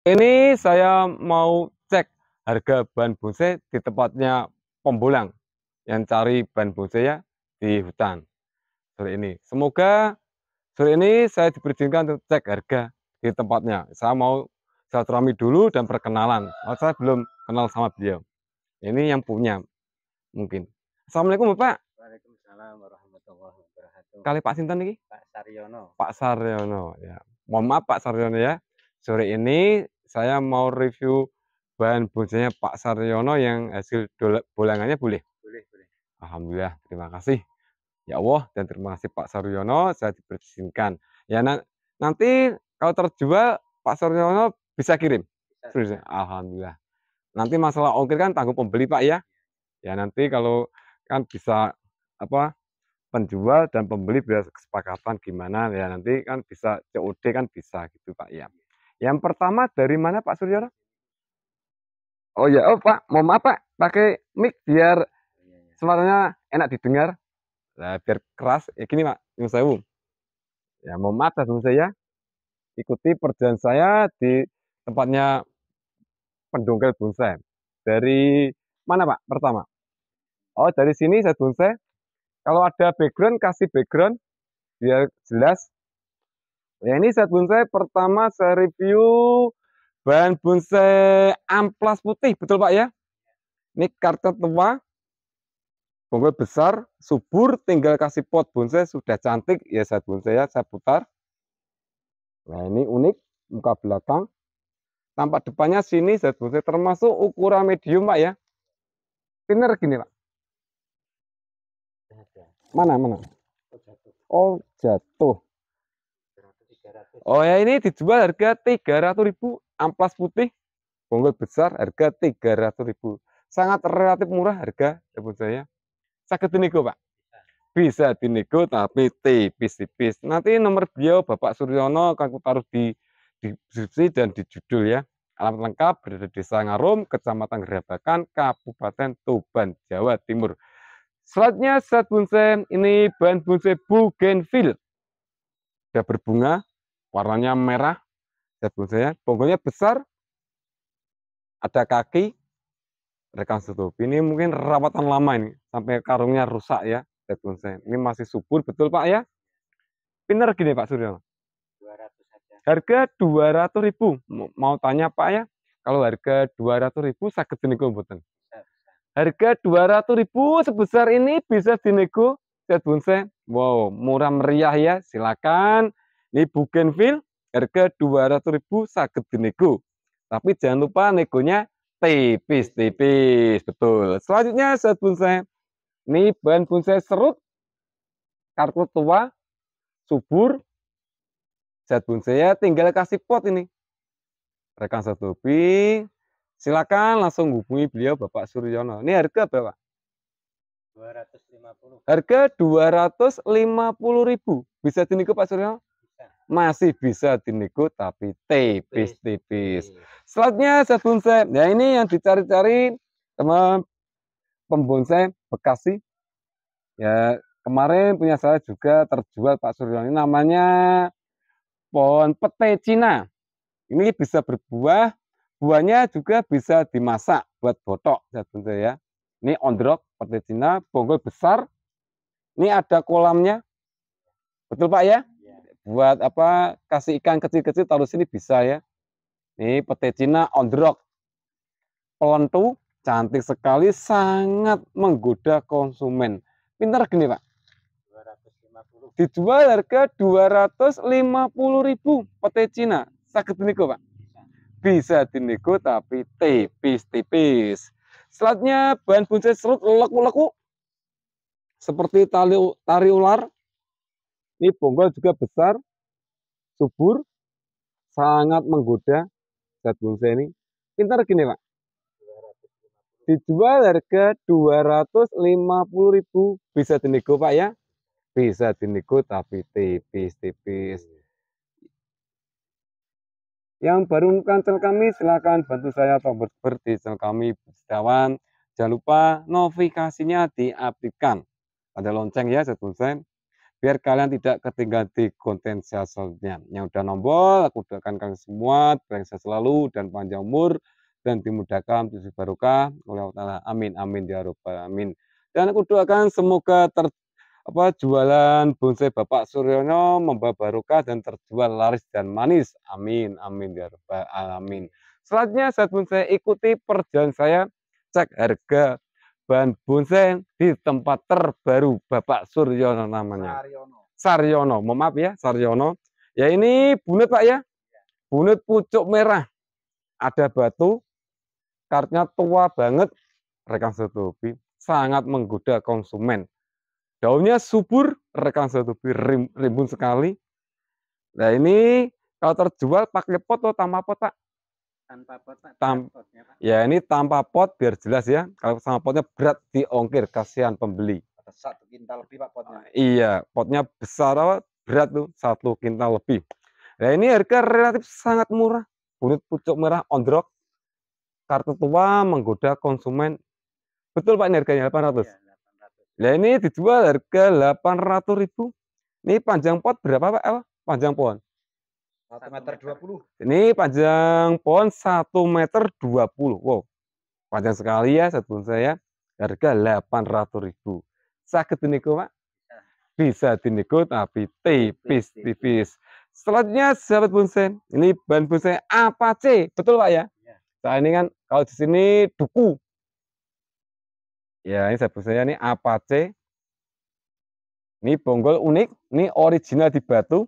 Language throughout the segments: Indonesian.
Ini saya mau cek harga ban bonsai di tempatnya pembulang yang cari ban bonsai ya di hutan. Sore ini. Semoga sore ini saya diperizinkan untuk cek harga di tempatnya. Saya mau silaturahmi dulu dan perkenalan. Oh, saya belum kenal sama beliau. Ini yang punya mungkin. Assalamualaikum Bapak. Waalaikumsalam warahmatullahi wabarakatuh. Kali Pak Sinten nih? Pak Saryono. Pak Saryono ya. Mohon maaf Pak Saryono ya sore ini saya mau review bahan bonsainya Pak Saryono yang hasil bolangannya boleh? Boleh, boleh. Alhamdulillah, terima kasih. Ya Allah, dan terima kasih Pak Saryono, saya diperizinkan. Ya nanti kalau terjual, Pak Saryono bisa kirim? Bisa. Alhamdulillah. Nanti masalah ongkir kan tanggung pembeli Pak ya? Iya. Ya nanti kalau kan bisa apa penjual dan pembeli bisa kesepakatan gimana ya nanti kan bisa COD kan bisa gitu Pak ya. Yang pertama dari mana Pak Suryo? Oh ya, oh Pak, mau maaf Pak, pakai mic biar iya, iya, iya. suaranya enak didengar. Nah, biar keras, ya gini Pak, yang ya, saya Ya, mau maaf sebelum saya ikuti perjalanan saya di tempatnya pendongkel bonsai. Dari mana Pak pertama? Oh, dari sini saya bonsai. Kalau ada background, kasih background biar jelas Ya ini set bonsai pertama saya review bahan bonsai amplas putih, betul Pak ya? Ini kartu tua, bonggol besar, subur, tinggal kasih pot bonsai sudah cantik. Ya set bonsai ya, saya putar. Nah ini unik, muka belakang. Tampak depannya sini set bonsai termasuk ukuran medium Pak ya. Pinner gini Pak. Mana, mana? Oh jatuh. Oh, Oh ya ini dijual harga ribu amplas putih bonggol besar harga ribu Sangat relatif murah harga menurut ya saya. Sakit dinego, Pak. Bisa dinego tapi tipis-tipis. Nanti nomor beliau Bapak Suryono akan taruh di di deskripsi dan di judul ya. Alamat lengkap berada di Desa Ngarum, Kecamatan Gerabakan, Kabupaten Tuban, Jawa Timur. Selanjutnya saat bonsai ini bahan bonsai bougainville. Sudah berbunga, warnanya merah saya bonggolnya besar ada kaki rekan tutup ini mungkin rawatan lama ini sampai karungnya rusak ya bonsai. ini masih subur betul pak ya pinter gini pak suryo. Harga dua ratus ribu mau tanya pak ya kalau harga dua ratus ribu sakit dinego mboten harga dua ratus ribu sebesar ini bisa dinego set bonsai wow murah meriah ya silakan ini Bougainville harga ribu sakit dinego. Tapi jangan lupa negonya tipis-tipis, betul. Selanjutnya set bonsai. Ini bahan bonsai serut, kartu tua, subur. set bonsai ya, tinggal kasih pot ini. Rekan satu hobi, silakan langsung hubungi beliau Bapak Suryono. Ini harga berapa? 250. Harga 250.000. Bisa dinego Pak Suryono? masih bisa dinego tapi tipis-tipis. Selanjutnya set bonsai. Ya ini yang dicari-cari teman pembonsai Bekasi. Ya kemarin punya saya juga terjual Pak Suryo. Ini namanya pohon pete Cina. Ini bisa berbuah, buahnya juga bisa dimasak buat botok set bonsai ya. Ini ondrok pete Cina, bonggol besar. Ini ada kolamnya. Betul Pak ya? buat apa kasih ikan kecil-kecil taruh sini bisa ya. Ini pete Cina on the rock. Pelentu cantik sekali, sangat menggoda konsumen. Pintar gini Pak. 250. Dijual harga 250.000 pete Cina. Sakit kok Pak. Bisa dinego tapi tipis-tipis. Selanjutnya bahan bonsai serut leku-leku. Seperti tali, tari ular, ini bonggol juga besar, subur, sangat menggoda zat bungsa ini. Pintar gini Pak. Dijual harga 250.000 bisa dinego Pak ya. Bisa dinego tapi tipis-tipis. Yang baru channel kami silakan bantu saya tombol seperti channel kami Budidawan. Jangan lupa notifikasinya diaktifkan. Ada lonceng ya zat bungsa biar kalian tidak ketinggalan di konten saya selanjutnya. Yang udah nombor, aku doakan kalian semua, berangsa selalu dan panjang umur, dan dimudahkan tujuh barokah oleh Allah Amin, amin, ya Rabbal Amin. Dan aku doakan semoga ter, apa, jualan bonsai Bapak Suryono membawa barokah dan terjual laris dan manis. Amin, amin, ya Rabbal Amin. Selanjutnya, saat bonsai ikuti perjalanan saya, cek harga bahan bonsai di tempat terbaru Bapak Suryono namanya. Saryono. Saryono, maaf ya, Saryono. Ya ini bunut Pak ya. Bunut pucuk merah. Ada batu. Kartnya tua banget. Rekan setubi. sangat menggoda konsumen. Daunnya subur, rekan setubi. rim, rimbun sekali. Nah ini kalau terjual pakai pot atau tanpa pot Pak? tanpa pot Pak. Tam potnya, Pak. Ya, ini tanpa pot biar jelas ya. Kalau sama potnya berat diongkir, kasihan pembeli. satu kintal lebih Pak potnya. Oh, iya, potnya besar apa? Berat tuh, satu kintal lebih. Nah, ini harga relatif sangat murah. Kulit pucuk merah on rock. kartu tua menggoda konsumen. Betul Pak ini harganya 800. Ya, Nah, ini dijual harga ribu Ini panjang pot berapa Pak? Panjang pohon 1 meter 20. Ini panjang pohon 1 meter 20. Wow. Panjang sekali ya satu saya. Harga ribu. Sakit ini kok, Pak? Bisa diniku tapi tipis-tipis. Selanjutnya sahabat bonsai. Ini bahan bonsai apa C? Betul Pak ya? Nah, ini kan kalau di sini duku. Ya, ini sahabat bonsai ini apa C? Ini bonggol unik, ini original di batu,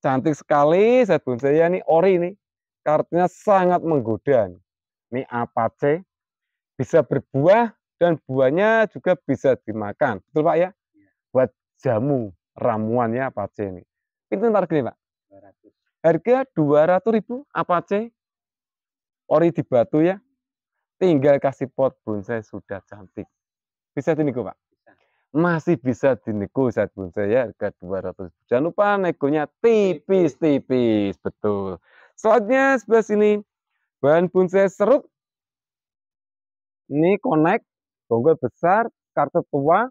Cantik sekali set bonsai ya ini ori ini. Kartunya sangat menggoda. Ini c bisa berbuah dan buahnya juga bisa dimakan. Betul Pak ya? Iya. Buat jamu ramuan ya apa c ini. Itu gini Pak? harga dua ratus ribu apa c ori di batu ya. Tinggal kasih pot bonsai sudah cantik. Bisa diniku Pak? masih bisa dinego saat bonsai saya harga 200 jangan lupa negonya tipis-tipis betul selanjutnya sebelah sini bahan bonsai serut ini connect bonggol besar kartu tua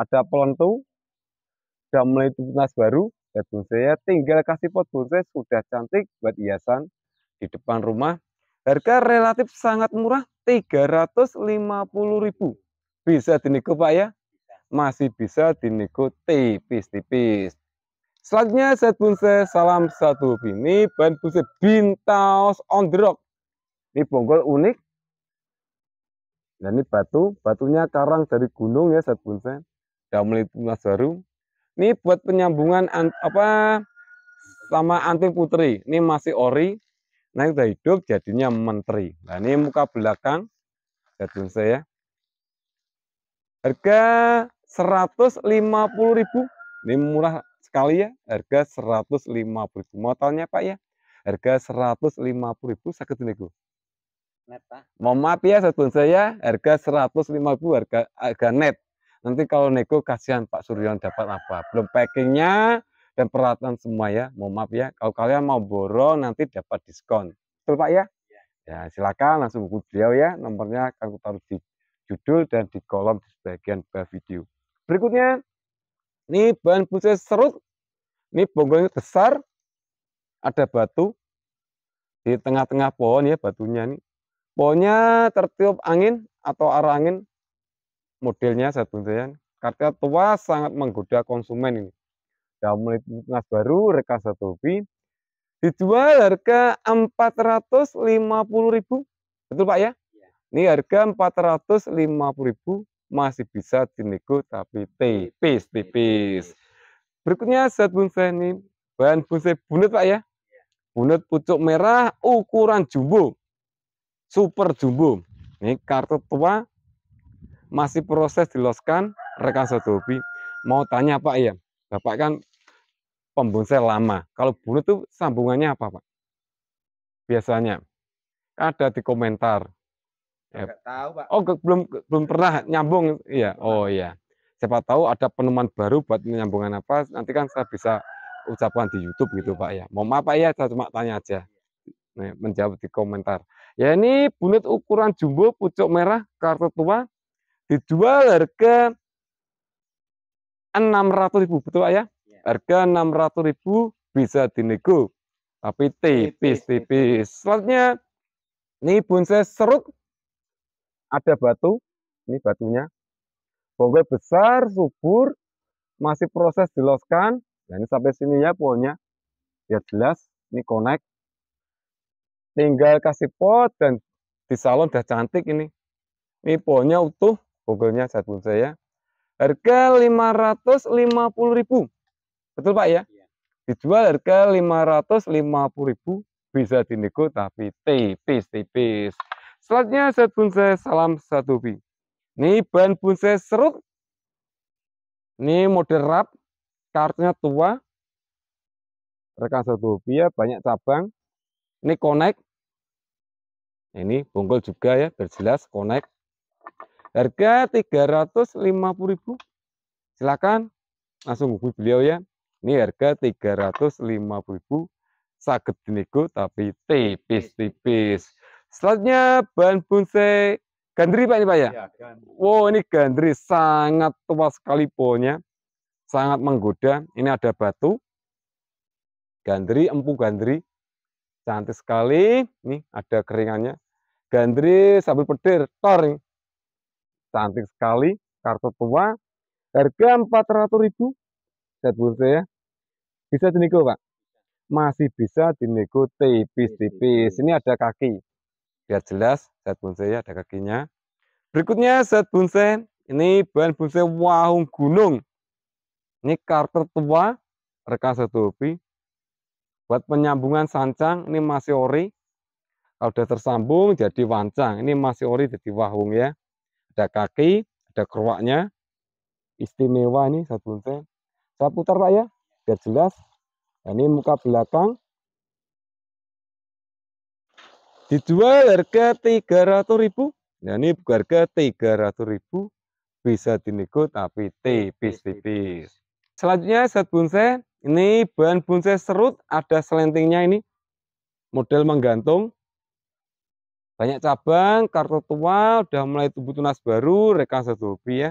ada pelentu sudah mulai tunas baru saat pun saya tinggal kasih pot bonsai sudah cantik buat hiasan di depan rumah harga relatif sangat murah 350.000 bisa dinego Pak ya masih bisa dinego tipis-tipis. Selanjutnya set bunse salam satu bini ban bunse bintaus on the rock. Ini bonggol unik. Dan ini batu, batunya karang dari gunung ya set bunse. Damel itu baru. Ini buat penyambungan an, apa sama anting putri. Ini masih ori. naik udah hidup jadinya menteri. Nah ini muka belakang set bunse ya. Harga 150 ribu ini murah sekali ya harga 150 ribu motornya Pak ya harga 150 ribu sakit niku net Pak maaf ya satu saya harga 150 harga harga net nanti kalau nego kasihan Pak Suryon dapat apa belum packingnya dan peralatan semua ya mohon maaf ya kalau kalian mau borong nanti dapat diskon betul Pak ya iya. ya silakan langsung buku beliau ya nomornya akan taruh di judul dan di kolom di bagian bawah video Berikutnya, ini bahan busa serut. Ini bonggolnya besar, ada batu di tengah-tengah pohon ya batunya ini. Pohonnya tertiup angin atau arah angin. Modelnya satu Ya. Karya tua sangat menggoda konsumen ini. Dalam mulai nas baru, reka satu hobi. Dijual harga 450.000. Betul Pak ya? ya. Ini harga 450.000 masih bisa dinego tapi tipis tipis berikutnya zat bonsai ini bahan bonsai bunut pak ya iya. bunut pucuk merah ukuran jumbo super jumbo ini kartu tua masih proses diloskan rekan satu hobi mau tanya pak ya bapak kan pembonsai lama kalau bunut tuh sambungannya apa pak biasanya ada di komentar Enggak tahu, Pak. Oh, belum belum pernah nyambung. Iya. Oh, iya. Siapa tahu ada penemuan baru buat menyambungan apa, nanti kan saya bisa ucapkan di YouTube gitu, iya. Pak ya. Mau apa ya, saya cuma tanya aja. Iya. Nih, menjawab di komentar. Ya ini bunut ukuran jumbo pucuk merah kartu tua dijual harga 600.000 betul Pak ya? ya. Harga 600.000 bisa dinego tapi tipis-tipis. Selanjutnya ini bonsai seruk ada batu, ini batunya. Bongkai besar, subur, masih proses diloskan. Nah, ini sampai sini ya polnya. Ya jelas, ini connect. Tinggal kasih pot dan di salon udah cantik ini. Ini polnya utuh, bongkelnya satu saya. Harga 550.000. Betul Pak ya? Iya. Dijual harga 550.000 bisa dinego tapi tipis-tipis. Selanjutnya set bonsai salam satu bi. Ini bahan bonsai serut. Ini model rap. Kartunya tua. Rekan satu bi ya, banyak cabang. Ini connect. Ini bonggol juga ya, berjelas connect. Harga 350.000. Silakan langsung hubungi beliau ya. Ini harga 350.000 saged nego tapi tipis-tipis. Selanjutnya bahan bonsai gandri Pak ini Pak ya? ya Wow ini gandri sangat tua sekali pohonnya. Sangat menggoda. Ini ada batu. Gandri, empu gandri. Cantik sekali. Ini ada keringannya. Gandri sambil petir, Tor. Cantik sekali. Kartu tua. Harga 400 ribu. Zat bonsai ya. Bisa dinego Pak? Masih bisa dinego tipis-tipis. Ini ada kaki biar jelas zat bonsai ya, ada kakinya. Berikutnya zat bonsai, ini bahan bonsai wahung gunung. Ini karakter tua, rekan satu hobi. Buat penyambungan sancang, ini masih ori. Kalau sudah tersambung jadi wancang, ini masih ori jadi wahung ya. Ada kaki, ada keruaknya. Istimewa ini zat bonsai. Saya putar Pak ya, biar jelas. Nah, ini muka belakang, dijual harga 300.000 nah ini harga ribu, bisa dinego tapi tipis-tipis selanjutnya set bonsai ini bahan bonsai serut ada selentingnya ini model menggantung banyak cabang kartu tua udah mulai tubuh tunas baru rekan sedobi ya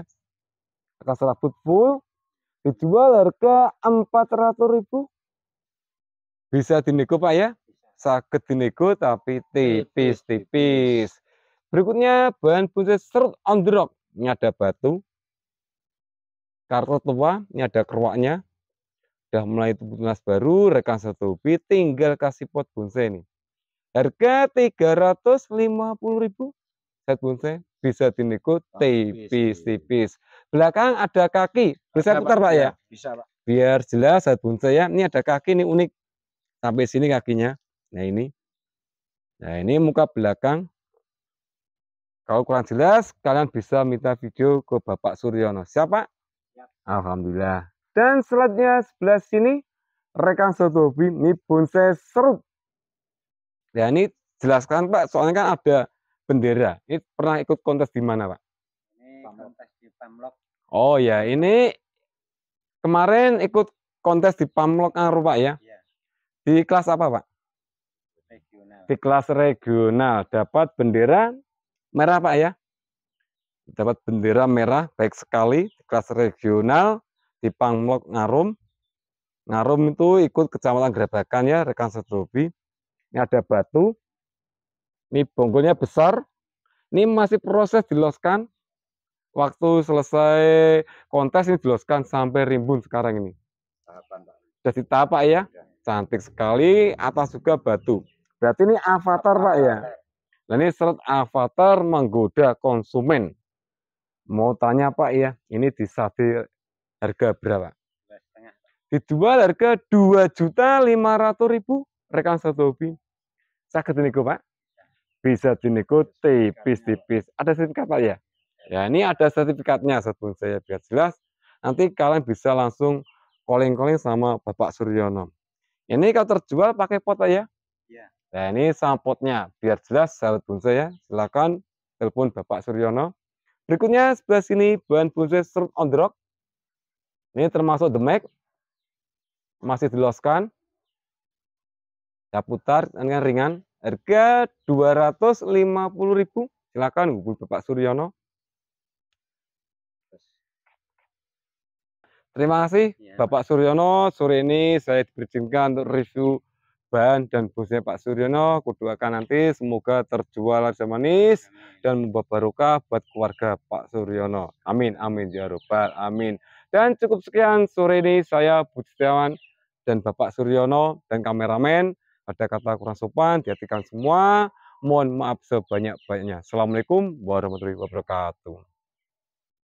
rekan serabut full dijual harga ribu. bisa dinego Pak ya Sakit dinego tapi tipis-tipis. Berikutnya bahan bonsai serut on the rock. Ini ada batu. Kartu tua, ini ada keruaknya. Udah mulai tunas baru, rekan satu hobi, tinggal kasih pot bonsai ini. Harga 350.000 set bonsai bisa dinego ah, tipis-tipis. Belakang ada kaki. Bisa putar Pak iya, ya? Bisa Pak. Biar jelas set bonsai ya. Ini ada kaki ini unik. Sampai sini kakinya. Nah ini. Nah ini muka belakang. Kalau kurang jelas, kalian bisa minta video ke Bapak Suryono. Siapa? Ya. Alhamdulillah. Dan selanjutnya sebelah sini, rekan satu hobi, ini bonsai serup. Ya ini jelaskan Pak, soalnya kan ada bendera. Ini pernah ikut kontes di mana Pak? Ini kontes di Pamlok. Oh ya, ini kemarin ikut kontes di Pamlok Aru Pak ya? ya. Di kelas apa Pak? di kelas regional dapat bendera merah Pak ya. Dapat bendera merah baik sekali di kelas regional di Pangmlok Ngarum. Ngarum itu ikut kecamatan Gerabakan ya rekan setrobi. Ini ada batu. Ini bonggolnya besar. Ini masih proses diloskan. Waktu selesai kontes ini diloskan sampai rimbun sekarang ini. Jadi tahap Pak ya. Iya. Cantik sekali, atas juga batu. Berarti ini avatar, Pak ya. Nah, ini serat avatar menggoda konsumen. Mau tanya Pak ya, ini di disabi harga berapa? Dijual harga dua juta lima ratus ribu rekan satu hobi. Sakit ini Pak? Bisa dinego tipis-tipis. Ada sertifikat Pak ya? Ya ini ada sertifikatnya sebelum saya biar jelas. Nanti kalian bisa langsung calling-calling sama Bapak Suryono. Ini kalau terjual pakai pot Pak ya? Nah ini sampotnya biar jelas sahabat bonsai ya, silakan telepon Bapak Suryono. Berikutnya sebelah sini bahan bonsai serut on the rock. Ini termasuk demek, masih diloskan. Ya putar, dengan ringan. Harga 250.000, silakan hubungi Bapak Suryono. Terima kasih ya. Bapak Suryono, sore ini saya diberikan untuk review Ban dan bosnya Pak Suryono kuduakan nanti semoga terjual aja manis dan membawa barokah buat keluarga Pak Suryono amin amin ya robbal amin dan cukup sekian sore ini saya Budi Setiawan dan Bapak Suryono dan kameramen ada kata kurang sopan dihatikan semua mohon maaf sebanyak-banyaknya assalamualaikum warahmatullahi wabarakatuh